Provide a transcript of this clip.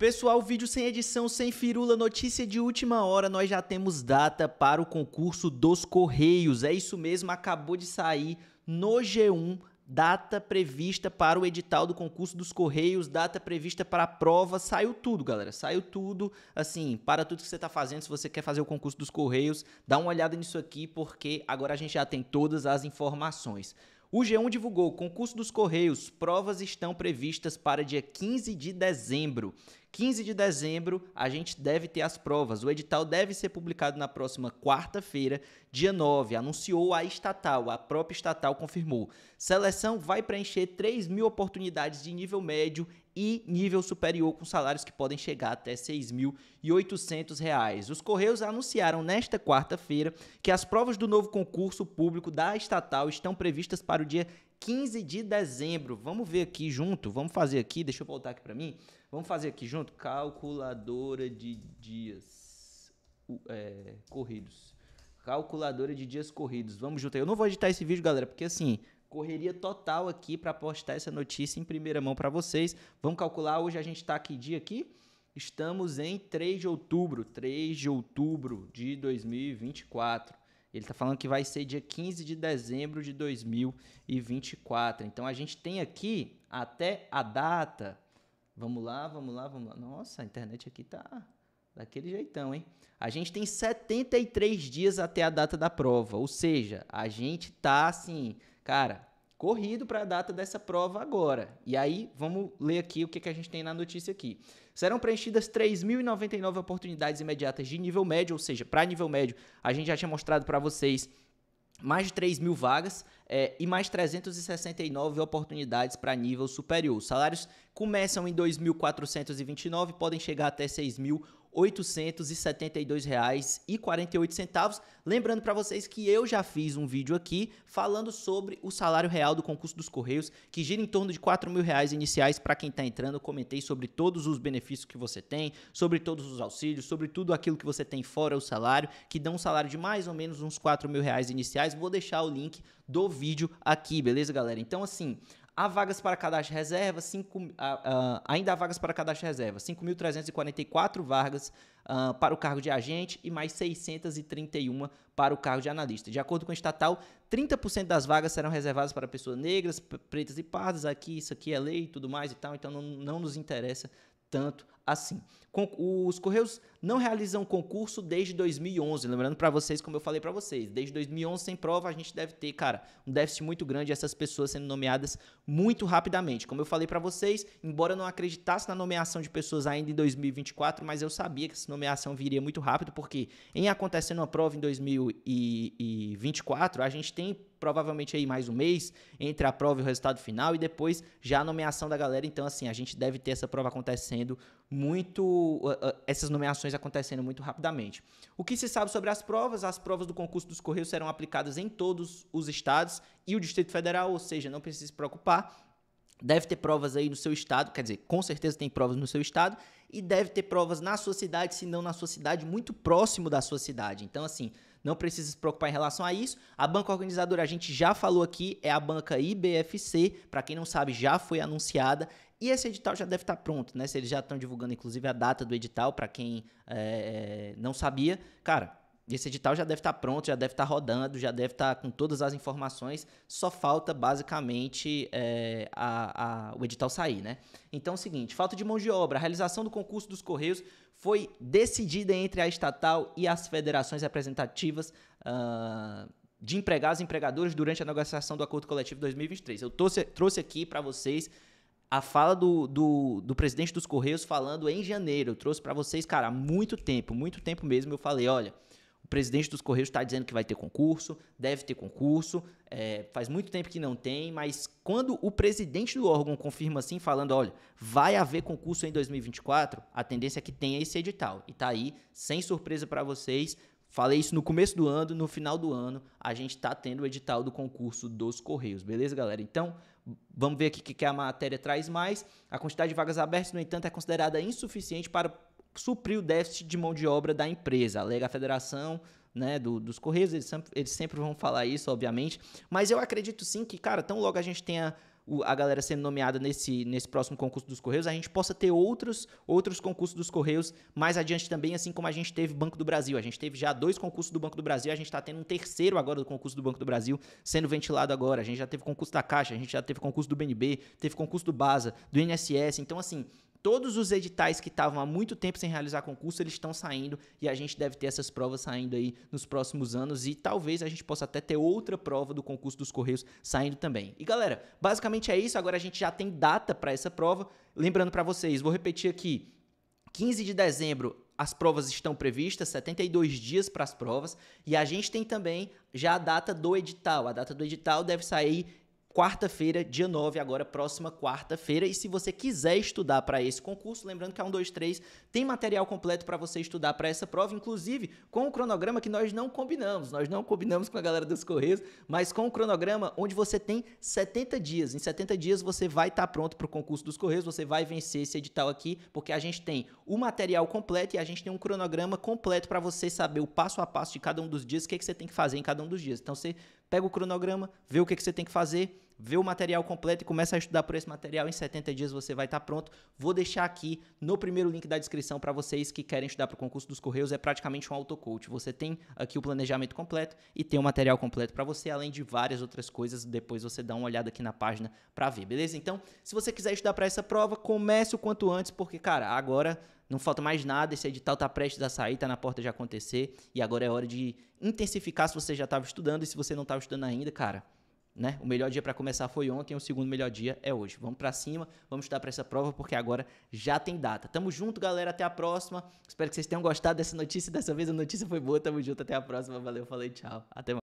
Pessoal, vídeo sem edição, sem firula, notícia de última hora, nós já temos data para o concurso dos Correios. É isso mesmo, acabou de sair no G1 data prevista para o edital do concurso dos Correios, data prevista para a prova, saiu tudo, galera, saiu tudo, assim, para tudo que você está fazendo, se você quer fazer o concurso dos Correios, dá uma olhada nisso aqui, porque agora a gente já tem todas as informações. O G1 divulgou, concurso dos Correios, provas estão previstas para dia 15 de dezembro. 15 de dezembro, a gente deve ter as provas. O edital deve ser publicado na próxima quarta-feira, dia 9. Anunciou a estatal, a própria estatal confirmou. Seleção vai preencher 3 mil oportunidades de nível médio e nível superior, com salários que podem chegar até R$ 6.800. Os Correios anunciaram nesta quarta-feira que as provas do novo concurso público da estatal estão previstas para o dia 15 de dezembro. Vamos ver aqui junto, vamos fazer aqui, deixa eu voltar aqui para mim. Vamos fazer aqui junto? Calculadora de dias é, corridos. Calculadora de dias corridos. Vamos junto aí. Eu não vou editar esse vídeo, galera, porque assim, correria total aqui para postar essa notícia em primeira mão para vocês. Vamos calcular, hoje a gente está aqui dia aqui? Estamos em 3 de outubro, 3 de outubro de 2024. Ele está falando que vai ser dia 15 de dezembro de 2024. Então a gente tem aqui até a data Vamos lá, vamos lá, vamos lá. Nossa, a internet aqui tá daquele jeitão, hein? A gente tem 73 dias até a data da prova, ou seja, a gente tá assim, cara, corrido para a data dessa prova agora. E aí, vamos ler aqui o que, que a gente tem na notícia aqui. Serão preenchidas 3.099 oportunidades imediatas de nível médio, ou seja, para nível médio, a gente já tinha mostrado para vocês mais de 3 mil vagas é, e mais 369 oportunidades para nível superior. Os salários começam em 2.429 podem chegar até 6.000 R$ 872,48. Lembrando para vocês que eu já fiz um vídeo aqui falando sobre o salário real do concurso dos Correios, que gira em torno de R$ mil reais iniciais para quem está entrando. Eu comentei sobre todos os benefícios que você tem, sobre todos os auxílios, sobre tudo aquilo que você tem fora o salário, que dá um salário de mais ou menos uns R$ mil reais iniciais. Vou deixar o link do vídeo vídeo aqui, beleza, galera? Então, assim, Há vagas para cadastro reserva, cinco, uh, uh, ainda há vagas para cadastro de reserva, 5.344 vagas uh, para o cargo de agente e mais 631 para o cargo de analista. De acordo com o estatal, 30% das vagas serão reservadas para pessoas negras, pretas e pardas, aqui, isso aqui é lei e tudo mais e tal, então não, não nos interessa tanto assim. os Correios não realizam concurso desde 2011. Lembrando para vocês, como eu falei para vocês, desde 2011 sem prova a gente deve ter, cara, um déficit muito grande essas pessoas sendo nomeadas muito rapidamente. Como eu falei para vocês, embora eu não acreditasse na nomeação de pessoas ainda em 2024, mas eu sabia que essa nomeação viria muito rápido, porque em acontecendo uma prova em 2024, a gente tem provavelmente aí mais um mês entre a prova e o resultado final e depois já a nomeação da galera. Então, assim, a gente deve ter essa prova acontecendo muito ah, ah, essas nomeações acontecendo muito rapidamente. O que se sabe sobre as provas? As provas do concurso dos Correios serão aplicadas em todos os estados e o Distrito Federal, ou seja, não precisa se preocupar. Deve ter provas aí no seu estado, quer dizer, com certeza tem provas no seu estado e deve ter provas na sua cidade, se não na sua cidade, muito próximo da sua cidade. Então, assim, não precisa se preocupar em relação a isso. A banca organizadora, a gente já falou aqui, é a banca IBFC, para quem não sabe, já foi anunciada. E esse edital já deve estar tá pronto, né? Se eles já estão divulgando, inclusive, a data do edital, para quem é, é, não sabia. Cara, esse edital já deve estar tá pronto, já deve estar tá rodando, já deve estar com todas as informações, só falta basicamente é, a, a, o edital sair, né? Então é o seguinte: falta de mão de obra, a realização do concurso dos Correios foi decidida entre a estatal e as federações representativas uh, de empregados e empregadores durante a negociação do Acordo Coletivo 2023. Eu trouxe, trouxe aqui para vocês a fala do, do, do, presidente dos Correios falando em janeiro. Eu trouxe para vocês, cara, há muito tempo, muito tempo mesmo, eu falei, olha, presidente dos Correios está dizendo que vai ter concurso, deve ter concurso, é, faz muito tempo que não tem, mas quando o presidente do órgão confirma assim, falando, olha, vai haver concurso em 2024, a tendência é que tenha esse edital. E está aí, sem surpresa para vocês, falei isso no começo do ano, no final do ano, a gente está tendo o edital do concurso dos Correios, beleza, galera? Então, vamos ver aqui o que a matéria traz mais. A quantidade de vagas abertas, no entanto, é considerada insuficiente para suprir o déficit de mão de obra da empresa, alega a federação né, do, dos Correios, eles sempre, eles sempre vão falar isso, obviamente, mas eu acredito sim que, cara, tão logo a gente tenha a galera sendo nomeada nesse, nesse próximo concurso dos Correios, a gente possa ter outros, outros concursos dos Correios mais adiante também, assim como a gente teve Banco do Brasil. A gente teve já dois concursos do Banco do Brasil, a gente está tendo um terceiro agora do concurso do Banco do Brasil sendo ventilado agora. A gente já teve concurso da Caixa, a gente já teve concurso do BNB, teve concurso do BASA, do INSS. Então, assim, Todos os editais que estavam há muito tempo sem realizar concurso, eles estão saindo e a gente deve ter essas provas saindo aí nos próximos anos e talvez a gente possa até ter outra prova do concurso dos Correios saindo também. E galera, basicamente é isso, agora a gente já tem data para essa prova. Lembrando para vocês, vou repetir aqui, 15 de dezembro as provas estão previstas, 72 dias para as provas, e a gente tem também já a data do edital. A data do edital deve sair quarta-feira, dia 9, agora próxima quarta-feira. E se você quiser estudar para esse concurso, lembrando que a é 123 tem material completo para você estudar para essa prova, inclusive com o cronograma que nós não combinamos. Nós não combinamos com a galera dos Correios, mas com o cronograma onde você tem 70 dias. Em 70 dias você vai estar tá pronto para o concurso dos Correios, você vai vencer esse edital aqui, porque a gente tem o material completo e a gente tem um cronograma completo para você saber o passo a passo de cada um dos dias, o que, é que você tem que fazer em cada um dos dias. Então você pega o cronograma, vê o que, é que você tem que fazer, vê o material completo e começa a estudar por esse material. Em 70 dias você vai estar tá pronto. Vou deixar aqui no primeiro link da descrição para vocês que querem estudar para o concurso dos Correios. É praticamente um autocoach. Você tem aqui o planejamento completo e tem o material completo para você, além de várias outras coisas. Depois você dá uma olhada aqui na página para ver, beleza? Então, se você quiser estudar para essa prova, comece o quanto antes, porque, cara, agora não falta mais nada, esse edital está prestes a sair, está na porta de acontecer, e agora é hora de intensificar se você já estava estudando, e se você não estava estudando ainda, cara, né? O melhor dia para começar foi ontem, o segundo melhor dia é hoje. Vamos para cima, vamos estudar para essa prova porque agora já tem data. Tamo junto, galera, até a próxima. Espero que vocês tenham gostado dessa notícia. Dessa vez a notícia foi boa. Tamo junto, até a próxima. Valeu, falei, tchau. Até mais.